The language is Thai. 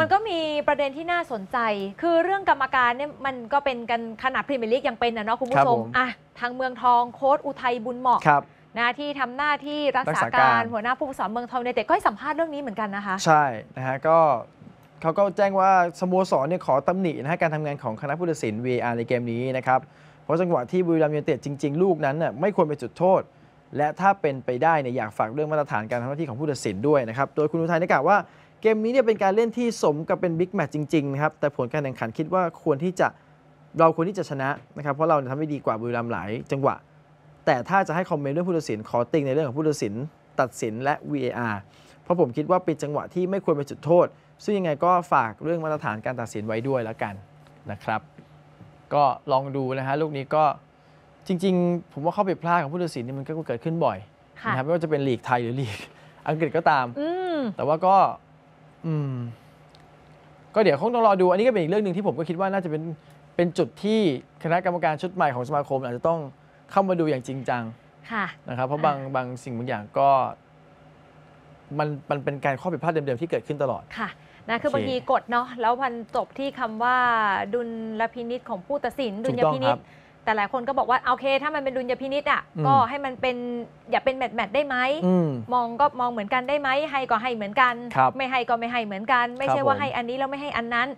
มันก็มีประเด็นที่น่าสนใจ คือเรื่องกรรมการเนี่ยมันก็เป็นกันขนาดพรีเมียร์ลีกยังเป็นนะเนาะคุณผู้ชม อ่ะ ทางเมืองทองโค้ชอุทัย บุญเหมาะนะที่ทำหน้าที่รักษาการหัวหน้าผู้ฝึกสอนเมืองทองในเตะก็ให้สัมภาษณ์เรื่องนี้เหมือนกันนะคะ ใช่นะฮะก็เขาก็แจ้งว่าสโมสรเนี่ยขอตำหนินะฮะการทำงานของคณะผู้ตัดสิน v r ในเกมนี้นะครับ เพราะจังหวะที่บุรีรัมย์ยูเนเต็ดจริงๆลูกนั้นน่ยไม่ควรเป็นจุดโทษ และถ้าเป็นไปได้เนี่ยอยากฝากเรื่องมาตรฐานการทำหน้าที่ของผู้ตัดสินด้วยนะครับ โดยคุณอุทัยได้กล่าวว่าเกมนี้เนี่ยเป็นการเล่นที่สมกับเป็นบิ๊กแมตช์จริง ๆ นะครับ แต่ผลการแข่งขันคิดว่าควรที่จะเราควรที่จะชนะนะครับ เพราะเราทำได้ดีกว่าบุรีรัมย์หลาย จังหวะ แต่ถ้าจะให้คอมเมนต์เรื่องผู้ตัดสินขอติงในเรื่องของผู้ตัดสินตัดสินและ VAR เพราะผมคิดว่าเป็นจังหวะที่ไม่ควรเป็นจุดโทษ ซึ่งยังไงก็ฝากเรื่องมาตรฐานการตัดสินไว้ด้วยแล้วกันนะครับ ก็ลองดูนะฮะลูกนี้ก็จริง ๆ ผมว่าเข้าไปพลาดของผู้ตัดสินนี่มันก็เกิดขึ้นบ่อยนะครับไม่ว่าจะเป็นลีกไทยหรือลีกอังกฤษก็ตามแต่ว่าก็อืม ก็เดี๋ยวคงต้องรอดูอันนี้ก็เป็นอีกเรื่องหนึ่งที่ผมก็คิดว่าน่าจะเป็นเป็นจุดที่คณะกรรมการชุดใหม่ของสมาคมอาจจะต้องเข้ามาดูอย่างจริงจังค่ะนะครับ เพราะบางบางสิ่งบางอย่างก็ มันมันเป็นการข้อผิดพลาดเดิมๆที่เกิดขึ้นตลอดค่ะนะคือบางทีกดเนาะแล้วมันจบที่คำว่า ดุลพินิษของผู้ตัดสินดุลยพินิคษแต่หลายคนก็บอกว่าโอเคถ้ามันเป็นดุลยพินิษอ่ะก็ให้มันเป็นอย่าเป็นแมทแมทได้ไหมมองก็มองเหมือนกันได้ไหมให้ก็ให้เหมือนกัน ไม่ให้ก็ไม่ให้เหมือนกัน ไม่ใช่ว่าให้อันนี้แล้วไม่ให้อันนั้น